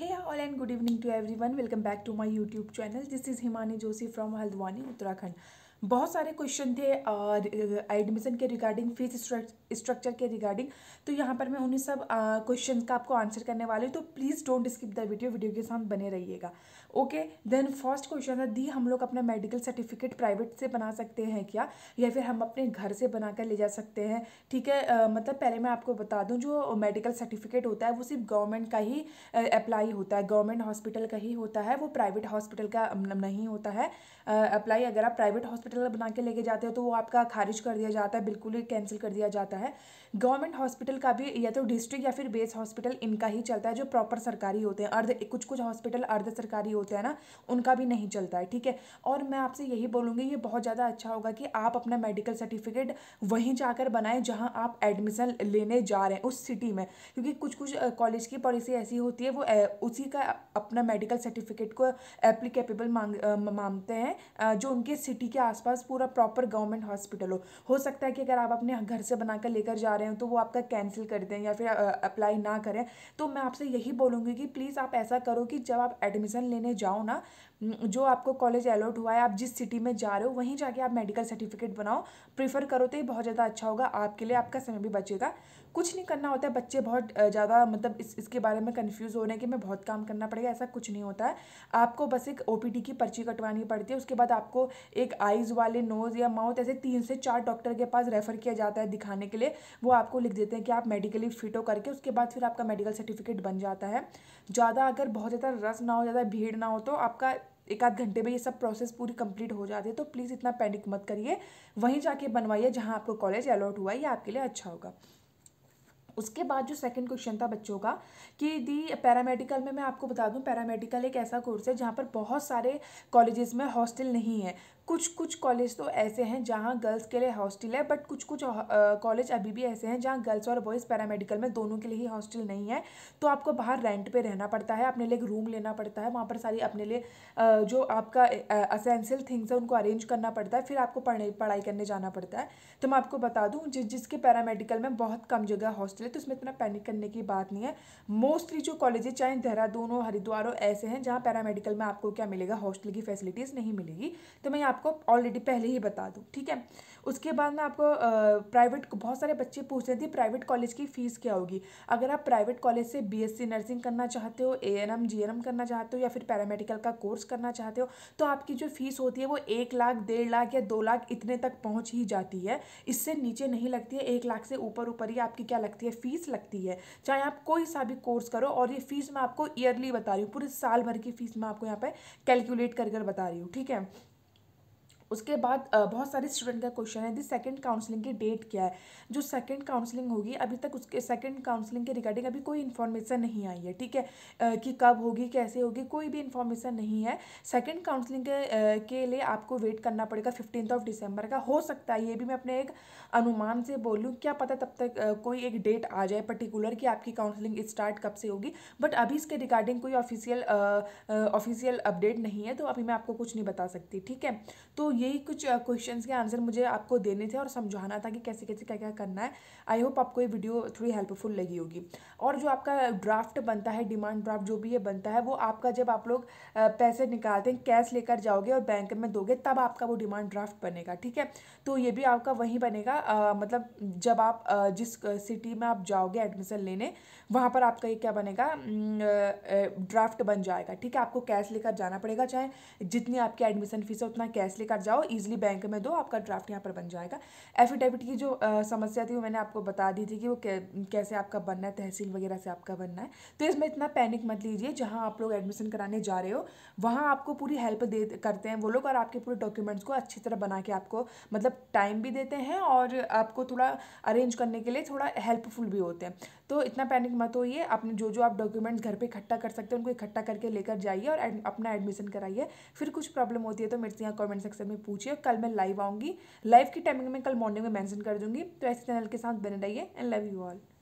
hey all and good evening to everyone welcome back to my youtube channel this is himani joshi from haldwani uttarakhand बहुत सारे question थे और admission के regarding fees structure के regarding तो यहाँ पर मैं उन्हीं सब क्वेश्चन का आपको आंसर करने वाली हूँ तो please don't skip the video video के साथ बने रहिएगा ओके देन फर्स्ट क्वेश्चन है दी हम लोग अपना मेडिकल सर्टिफिकेट प्राइवेट से बना सकते हैं क्या या फिर हम अपने घर से बना ले जा सकते हैं ठीक है आ, मतलब पहले मैं आपको बता दूँ जो मेडिकल सर्टिफिकेट होता है वो सिर्फ गवर्नमेंट का ही अप्लाई होता है गवर्नमेंट हॉस्पिटल का ही होता है वो प्राइवेट हॉस्पिटल का नहीं होता है अप्लाई अगर आप प्राइवेट हॉस्पिटल हॉस्पिटल बना के लेके जाते हो तो वो आपका खारिज कर दिया जाता है बिल्कुल ही कैंसिल कर दिया जाता है गवर्नमेंट हॉस्पिटल का भी या तो डिस्ट्रिक्ट या फिर बेस हॉस्पिटल इनका ही चलता है जो प्रॉपर सरकारी होते हैं अर्ध कुछ कुछ हॉस्पिटल अर्ध सरकारी होते हैं ना उनका भी नहीं चलता है ठीक है और मैं आपसे यही बोलूँगी ये बहुत ज़्यादा अच्छा होगा कि आप अपना मेडिकल सर्टिफिकेट वहीं जाकर बनाएं जहाँ आप एडमिशन लेने जा रहे हैं उस सिटी में क्योंकि कुछ कुछ कॉलेज की पॉलिसी ऐसी होती है वो उसी का अपना मेडिकल सर्टिफिकेट को एप्लीकेबल मांग मानते हैं जो उनके सिटी के आस आसपास पूरा प्रॉपर गवर्नमेंट हॉस्पिटल हो हो सकता है कि अगर आप अपने घर से बनाकर लेकर जा रहे हो तो वो आपका कैंसिल कर दें या फिर अप्लाई ना करें तो मैं आपसे यही बोलूँगी कि प्लीज़ आप ऐसा करो कि जब आप एडमिशन लेने जाओ ना जो आपको कॉलेज अलॉट हुआ है आप जिस सिटी में जा रहे हो वहीं जाके आप मेडिकल सर्टिफिकेट बनाओ प्रीफर करो तो ये बहुत ज़्यादा अच्छा होगा आपके लिए आपका समय भी बचेगा कुछ नहीं करना होता है बच्चे बहुत ज़्यादा मतलब इस इसके बारे में कन्फ्यूज़ हो रहे हैं कि मैं बहुत काम करना पड़ेगा ऐसा कुछ नहीं होता है आपको बस एक ओ की पर्ची कटवानी पड़ती है उसके बाद आपको एक आइज़ वाले नोज़ या माउथ ऐसे तीन से चार डॉक्टर के पास रेफ़र किया जाता है दिखाने के लिए वो आपको लिख देते हैं कि आप मेडिकली फिट हो करके उसके बाद फिर आपका मेडिकल सर्टिफिकेट बन जाता है ज़्यादा अगर बहुत ज़्यादा रस ना हो ज़्यादा भीड़ ना हो तो आपका एक आध घंटे में ये सब प्रोसेस पूरी कंप्लीट हो जाती है तो प्लीज़ इतना पैनिक मत करिए वहीं जाके बनवाइए जहाँ आपको कॉलेज अलॉट हुआ है ये आपके लिए अच्छा होगा उसके बाद जो सेकंड क्वेश्चन था बच्चों का कि दी पैरामेडिकल में मैं आपको बता दूं पैरामेडिकल एक ऐसा कोर्स है जहाँ पर बहुत सारे कॉलेजेस में हॉस्टल नहीं है कुछ कुछ कॉलेज तो ऐसे हैं जहाँ गर्ल्स के लिए हॉस्टल है बट कुछ कुछ कॉलेज अभी भी ऐसे हैं जहाँ गर्ल्स और बॉयज़ पैरामेडिकल में दोनों के लिए ही हॉस्टल नहीं है तो आपको बाहर रेंट पे रहना पड़ता है अपने लिए एक रूम लेना पड़ता है वहाँ पर सारी अपने लिए जो आपका असेंशियल थिंग्स है उनको अरेंज करना पड़ता है फिर आपको पढ़ने पढ़ाई करने जाना पड़ता है तो मैं आपको बता दूँ जिस जिसके पैरामेडिकल में बहुत कम जगह हॉस्टल है तो उसमें इतना पैनिक करने की बात नहीं है मोस्टली जो कॉलेज चाहे देहरादून हो हरिद्वार हो ऐसे हैं जहाँ पैरामेडिकल में आपको क्या मिलेगा हॉस्टल की फैसिलिटीज़ नहीं मिलेगी तो मैं आप आपको ऑलरेडी पहले ही बता दूँ ठीक है उसके बाद मैं आपको प्राइवेट बहुत सारे बच्चे पूछ रहे थे प्राइवेट कॉलेज की फ़ीस क्या होगी अगर आप प्राइवेट कॉलेज से बीएससी नर्सिंग करना चाहते हो एएनएम जीएनएम करना चाहते हो या फिर पैरामेडिकल का कोर्स करना चाहते हो तो आपकी जो फ़ीस होती है वो एक लाख डेढ़ लाख या दो लाख इतने तक पहुँच ही जाती है इससे नीचे नहीं लगती है एक लाख से ऊपर ऊपर ही आपकी क्या लगती है फ़ीस लगती है चाहे आप कोई सा भी कोर्स करो और ये फ़ीस मैं आपको ईयरली बता रही हूँ पूरे साल भर की फ़ीस मैं आपको यहाँ पर कैलकुलेट कर कर बता रही हूँ ठीक है उसके बाद बहुत सारे स्टूडेंट का क्वेश्चन है दी सेकंड काउंसलिंग की डेट क्या है जो सेकंड काउंसलिंग होगी अभी तक उसके सेकंड काउंसलिंग के रिगार्डिंग अभी कोई इन्फॉर्मेशन नहीं आई है ठीक है कि कब होगी कैसे होगी कोई भी इन्फॉर्मेशन नहीं है सेकंड काउंसलिंग के के लिए आपको वेट करना पड़ेगा फिफ्टीन ऑफ डिसम्बर का हो सकता है ये भी मैं अपने एक अनुमान से बोलूँ क्या पता तब तक कोई एक डेट आ जाए पर्टिकुलर कि आपकी काउंसलिंग स्टार्ट कब से होगी बट अभी इसके रिगार्डिंग कोई ऑफिशियल ऑफिशियल अपडेट नहीं है तो अभी मैं आपको कुछ नहीं बता सकती ठीक है तो यही कुछ क्वेश्चंस के आंसर मुझे आपको देने थे और समझाना था कि कैसे कैसे क्या क्या करना है आई होप आपको ये वीडियो थोड़ी हेल्पफुल लगी होगी और जो आपका ड्राफ्ट बनता है डिमांड ड्राफ्ट जो भी ये बनता है वो आपका जब आप लोग पैसे निकालते हैं कैश लेकर जाओगे और बैंक में दोगे तब आपका वो डिमांड ड्राफ्ट बनेगा ठीक है तो ये भी आपका वहीं बनेगा मतलब जब आप जिस सिटी में आप जाओगे एडमिशन लेने वहाँ पर आपका ये क्या बनेगा ड्राफ्ट बन जाएगा ठीक है आपको कैश लेकर जाना पड़ेगा चाहे जितनी आपकी एडमिशन फीस है उतना कैश लेकर जाओ ईजिली बैंक में दो आपका ड्राफ्ट यहाँ पर बन जाएगा एफिडेविट की जो आ, समस्या थी वो मैंने आपको बता दी थी कि वो कैसे आपका बनना है तहसील वगैरह से आपका बनना है तो इसमें इतना पैनिक मत लीजिए जहाँ आप लोग एडमिशन कराने जा रहे हो वहाँ आपको पूरी हेल्प दे करते हैं वो लोग और आपके पूरे डॉक्यूमेंट्स को अच्छी तरह बना के आपको मतलब टाइम भी देते हैं और आपको थोड़ा अरेंज करने के लिए थोड़ा हेल्पफुल भी होते हैं तो इतना पैनिक मत होइए अपने जो जो आप डॉक्यूमेंट्स घर पे इकट्ठा कर सकते हैं उनको इकट्ठा करके लेकर जाइए और एड, अपना एडमिशन कराइए फिर कुछ प्रॉब्लम होती है तो मेरे से यहाँ कमेंट सेक्शन में पूछिए कल मैं लाइव आऊँगी लाइव की टाइमिंग में कल मॉर्निंग में मैंशन कर दूँगी तो ऐसे चैनल के साथ बने रहिए एंड लव यू ऑल